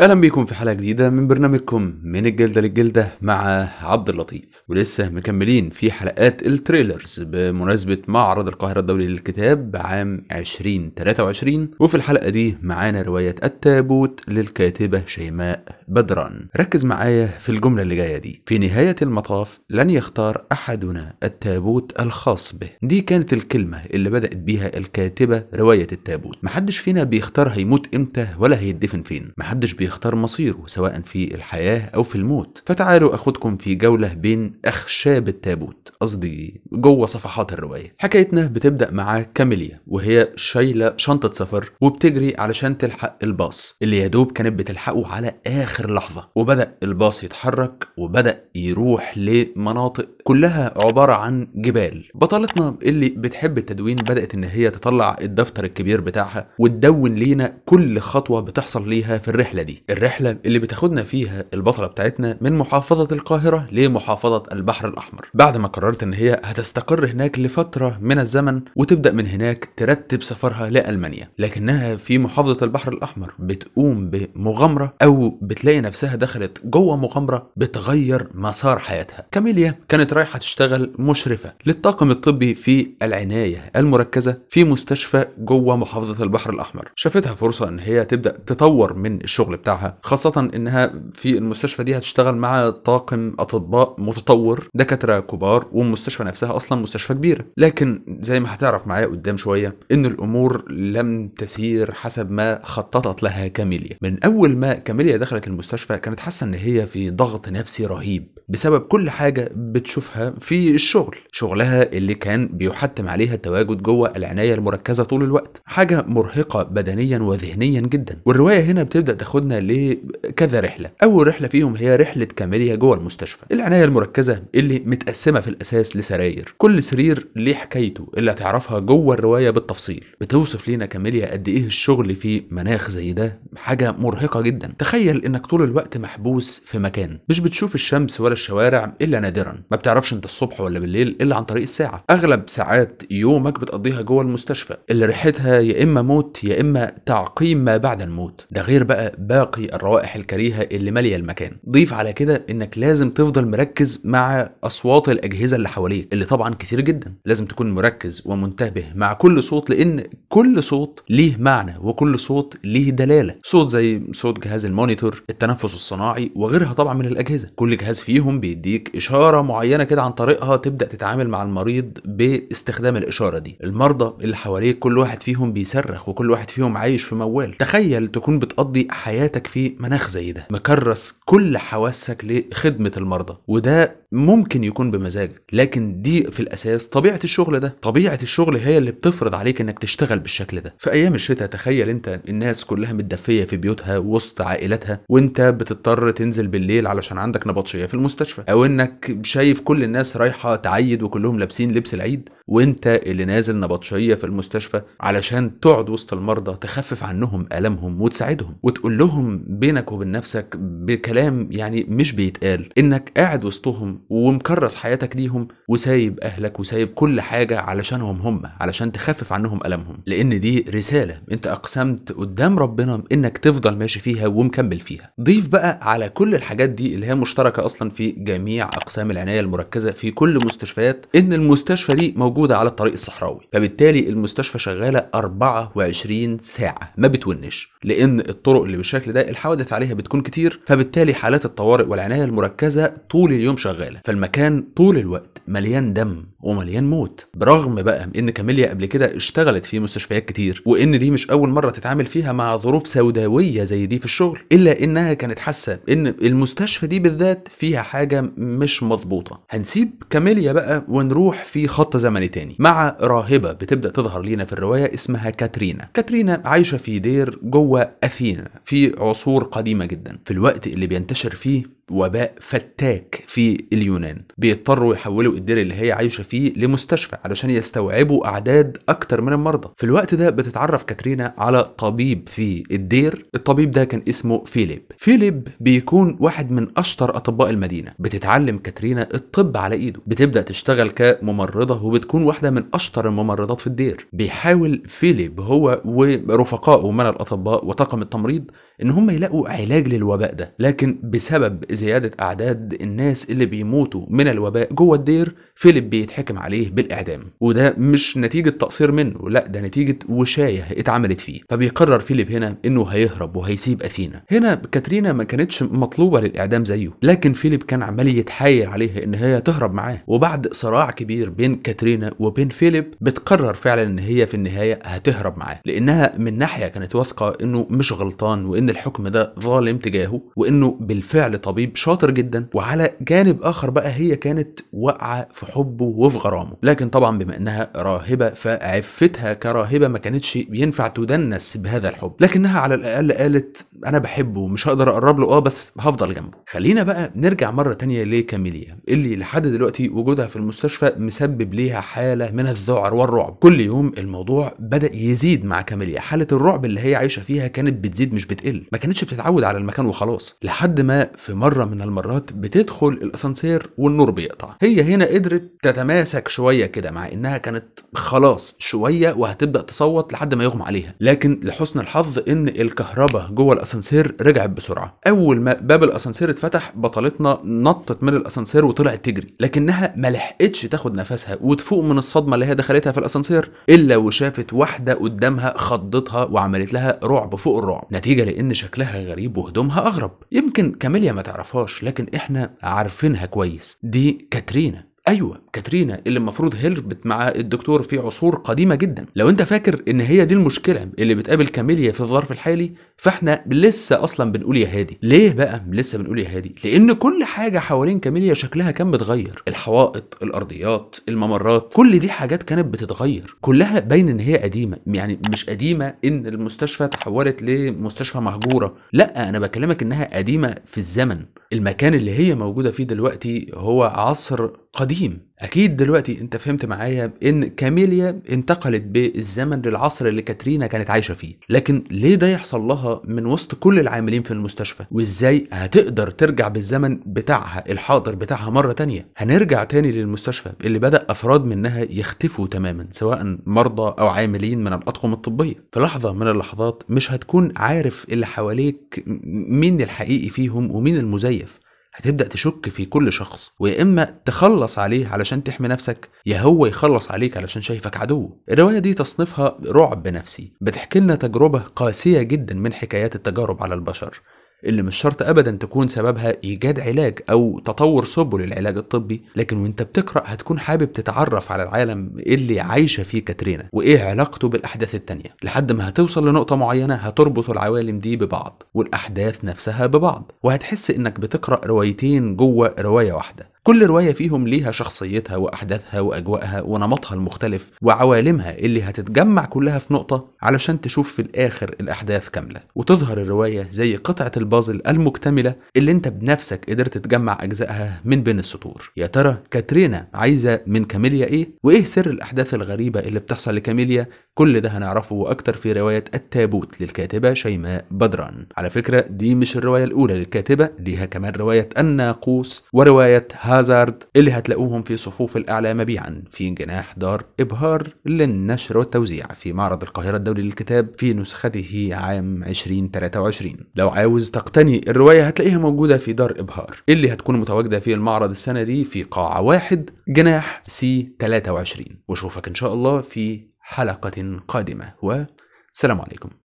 اهلا بيكم في حلقه جديده من برنامجكم من الجلده للجلده مع عبد اللطيف ولسه مكملين في حلقات التريلرز بمناسبه معرض القاهره الدولي للكتاب عام 2023 وفي الحلقه دي معانا روايه التابوت للكاتبه شيماء بدران ركز معايا في الجمله اللي جايه دي في نهايه المطاف لن يختار احدنا التابوت الخاص به دي كانت الكلمه اللي بدات بيها الكاتبه روايه التابوت محدش فينا بيختار هيموت امتى ولا هيدفن فين محدش بي يختار مصيره سواء في الحياة أو في الموت فتعالوا أخدكم في جولة بين أخشاب التابوت قصدي جوه صفحات الرواية حكايتنا بتبدأ مع كاميليا وهي شايلة شنطة سفر وبتجري علشان تلحق الباص اللي يدوب كانت بتلحقه على آخر لحظة وبدأ الباص يتحرك وبدأ يروح لمناطق كلها عبارة عن جبال بطلتنا اللي بتحب التدوين بدأت ان هي تطلع الدفتر الكبير بتاعها وتدون لينا كل خطوة بتحصل ليها في الرحلة دي الرحلة اللي بتاخدنا فيها البطلة بتاعتنا من محافظة القاهرة لمحافظة البحر الأحمر بعد ما قررت ان هي هتستقر هناك لفترة من الزمن وتبدأ من هناك ترتب سفرها لألمانيا لكنها في محافظة البحر الأحمر بتقوم بمغامرة أو بتلاقي نفسها دخلت جوه مغامرة بتغير مسار حياتها كاميليا كانت رايحة تشتغل مشرفة للطاقم الطبي في العناية المركزة في مستشفى جوه محافظة البحر الأحمر شافتها فرصة إن هي تبدأ تطور من الشغل بتاعها خاصة إنها في المستشفى دي هتشتغل مع طاقم أطباء متطور دكاترة كبار والمستشفى نفسها أصلا مستشفى كبيرة لكن زي ما هتعرف معايا قدام شوية إن الأمور لم تسير حسب ما خططت لها كاميليا من أول ما كاميليا دخلت المستشفى كانت حاسة إن هي في ضغط نفسي رهيب بسبب كل حاجه بتشوفها في الشغل شغلها اللي كان بيحتم عليها التواجد جوه العنايه المركزه طول الوقت حاجه مرهقه بدنيا وذهنيا جدا والروايه هنا بتبدا تاخدنا لكذا رحله اول رحله فيهم هي رحله كاميليا جوه المستشفى العنايه المركزه اللي متقسمه في الاساس لسراير كل سرير ليه حكايته اللي هتعرفها جوه الروايه بالتفصيل بتوصف لينا كاميليا قد ايه الشغل في مناخ زي ده حاجه مرهقه جدا تخيل انك طول الوقت محبوس في مكان مش بتشوف الشمس ولا الشوارع الا نادرا ما بتعرفش انت الصبح ولا بالليل الا عن طريق الساعه اغلب ساعات يومك بتقضيها جوه المستشفى اللي ريحتها يا اما موت يا اما تعقيم ما بعد الموت ده غير بقى باقي الروائح الكريهه اللي ماليه المكان ضيف على كده انك لازم تفضل مركز مع اصوات الاجهزه اللي حواليك اللي طبعا كتير جدا لازم تكون مركز ومنتبه مع كل صوت لان كل صوت ليه معنى وكل صوت ليه دلاله صوت زي صوت جهاز المونيتور التنفس الصناعي وغيرها طبعا من الاجهزه كل جهاز فيهم منهم بيديك اشاره معينه كده عن طريقها تبدا تتعامل مع المريض باستخدام الاشاره دي المرضى اللي حواليك كل واحد فيهم بيصرخ وكل واحد فيهم عايش في موال تخيل تكون بتقضي حياتك في مناخ زي ده مكرس كل حواسك لخدمه المرضى وده ممكن يكون بمزاجك لكن دي في الاساس طبيعه الشغل ده طبيعه الشغل هي اللي بتفرض عليك انك تشتغل بالشكل ده في ايام الشتاء تخيل انت الناس كلها متدفيه في بيوتها وسط عائلتها وانت بتضطر تنزل بالليل علشان عندك نبطشيه في المستشفى او انك شايف كل الناس رايحه تعيد وكلهم لابسين لبس العيد وانت اللي نازل نبطشيه في المستشفى علشان تقعد وسط المرضى تخفف عنهم المهم وتساعدهم وتقول لهم بينك وبين نفسك بكلام يعني مش بيتقال انك قاعد وسطهم ومكرس حياتك ليهم وسايب اهلك وسايب كل حاجه علشانهم هم علشان تخفف عنهم المهم لان دي رساله انت اقسمت قدام ربنا انك تفضل ماشي فيها ومكمل فيها ضيف بقى على كل الحاجات دي اللي هي مشتركه اصلا في جميع اقسام العنايه المركزه في كل مستشفيات ان المستشفى دي موجوده على الطريق الصحراوي فبالتالي المستشفى شغاله 24 ساعه ما بتونش لان الطرق اللي بالشكل ده الحوادث عليها بتكون كتير فبالتالي حالات الطوارئ والعنايه المركزه طول اليوم شغاله الزبالة فالمكان طول الوقت مليان دم ومليان موت برغم بقى ان كاميليا قبل كده اشتغلت في مستشفيات كتير وان دي مش اول مره تتعامل فيها مع ظروف سوداويه زي دي في الشغل الا انها كانت حاسه ان المستشفى دي بالذات فيها حاجه مش مظبوطه هنسيب كاميليا بقى ونروح في خط زمني تاني مع راهبه بتبدا تظهر لينا في الروايه اسمها كاترينا كاترينا عايشه في دير جوه اثينا في عصور قديمه جدا في الوقت اللي بينتشر فيه وباء فتاك في اليونان بيضطروا يحولوا الدير اللي هي عايشه فيه لمستشفى علشان يستوعبوا اعداد اكتر من المرضى في الوقت ده بتتعرف كاترينا على طبيب في الدير الطبيب ده كان اسمه فيليب فيليب بيكون واحد من اشطر اطباء المدينه بتتعلم كاترينا الطب على ايده بتبدا تشتغل كممرضه وبتكون واحده من اشطر الممرضات في الدير بيحاول فيليب هو ورفقائه من الاطباء وطاقم التمريض ان هم يلاقوا علاج للوباء ده لكن بسبب بزيادة أعداد الناس اللي بيموتوا من الوباء جوه الدير فيليب بيتحكم عليه بالإعدام وده مش نتيجة تقصير منه لا ده نتيجة وشاية اتعملت فيه فبيقرر فيليب هنا إنه هيهرب وهيسيب أثينا هنا كاترينا ما كانتش مطلوبة للإعدام زيه لكن فيليب كان عمال يتحايل عليها إن هي تهرب معاه وبعد صراع كبير بين كاترينا وبين فيليب بتقرر فعلا إن هي في النهاية هتهرب معاه لأنها من ناحية كانت واثقة إنه مش غلطان وإن الحكم ده ظالم تجاهه وإنه بالفعل طبيب شاطر جدا وعلى جانب اخر بقى هي كانت واقعه في حبه وفي غرامه لكن طبعا بما انها راهبه فعفتها كراهبه ما كانتش ينفع تدنس بهذا الحب لكنها على الاقل قالت انا بحبه مش هقدر اقرب له اه بس هفضل جنبه خلينا بقى نرجع مره تانية لكاميليا اللي لحد دلوقتي وجودها في المستشفى مسبب ليها حاله من الذعر والرعب كل يوم الموضوع بدا يزيد مع كاميليا حاله الرعب اللي هي عايشه فيها كانت بتزيد مش بتقل ما كانتش بتتعود على المكان وخلاص لحد ما في مره مرة من المرات بتدخل الأسانسير والنور بيقطع هي هنا قدرت تتماسك شوية كده مع إنها كانت خلاص شوية وهتبدأ تصوت لحد ما يغمى عليها لكن لحسن الحظ إن الكهرباء جوه الأسانسير رجعت بسرعة أول ما باب الأسانسير اتفتح بطلتنا نطت من الأسانسير وطلعت تجري لكنها ما لحقتش تاخد نفسها وتفوق من الصدمة اللي هي دخلتها في الأسانسير إلا وشافت واحدة قدامها خضتها وعملت لها رعب فوق الرعب نتيجة لأن شكلها غريب وهدومها أغرب يمكن كاميليا ما تعرف تعرفهاش لكن احنا عارفينها كويس دي كاترينا ايوه كاترينا اللي المفروض هربت مع الدكتور في عصور قديمه جدا لو انت فاكر ان هي دي المشكله اللي بتقابل كاميليا في الظرف الحالي فاحنا لسه اصلا بنقول يا هادي ليه بقى لسه بنقول يا هادي لان كل حاجه حوالين كاميليا شكلها كان بيتغير الحوائط الارضيات الممرات كل دي حاجات كانت بتتغير كلها باين ان هي قديمه يعني مش قديمه ان المستشفى تحولت لمستشفى مهجوره لا انا بكلمك انها قديمه في الزمن المكان اللي هي موجوده فيه دلوقتي هو عصر قديم أكيد دلوقتي أنت فهمت معايا إن كاميليا انتقلت بالزمن للعصر اللي كاترينا كانت عايشة فيه، لكن ليه ده يحصل لها من وسط كل العاملين في المستشفى؟ وإزاي هتقدر ترجع بالزمن بتاعها الحاضر بتاعها مرة تانية؟ هنرجع تاني للمستشفى اللي بدأ أفراد منها يختفوا تماما سواء مرضى أو عاملين من الأطقم الطبية، في لحظة من اللحظات مش هتكون عارف اللي حواليك مين الحقيقي فيهم ومين المزيف، هتبدأ تشك في كل شخص ويا إما تخلص عليه علشان تحمي نفسك يا هو يخلص عليك علشان شايفك عدو الرواية دي تصنيفها رعب نفسي بتحكي لنا تجربة قاسية جدا من حكايات التجارب على البشر اللي مش شرط ابدا تكون سببها ايجاد علاج او تطور سبل العلاج الطبي لكن وانت بتقرا هتكون حابب تتعرف على العالم اللي عايشه فيه كاترينا وايه علاقته بالاحداث التانية لحد ما هتوصل لنقطه معينه هتربط العوالم دي ببعض والاحداث نفسها ببعض وهتحس انك بتقرا روايتين جوه روايه واحده كل رواية فيهم ليها شخصيتها وأحداثها وأجواءها ونمطها المختلف وعوالمها اللي هتتجمع كلها في نقطة علشان تشوف في الآخر الأحداث كاملة وتظهر الرواية زي قطعة البازل المكتملة اللي أنت بنفسك قدرت تجمع أجزائها من بين السطور يا ترى كاترينا عايزة من كاميليا إيه وإيه سر الأحداث الغريبة اللي بتحصل لكاميليا كل ده هنعرفه وأكتر في رواية التابوت للكاتبة شيماء بدران على فكرة دي مش الرواية الأولى للكاتبة ليها كمان رواية الناقوس ورواية هازارد اللي هتلاقوهم في صفوف الأعلى مبيعا في جناح دار إبهار للنشر والتوزيع في معرض القاهرة الدولي للكتاب في نسخته عام 2023 لو عاوز تقتني الرواية هتلاقيها موجودة في دار إبهار اللي هتكون متواجدة في المعرض السنة دي في قاعة واحد جناح سي 23 وشوفك إن شاء الله في حلقة قادمة وسلام عليكم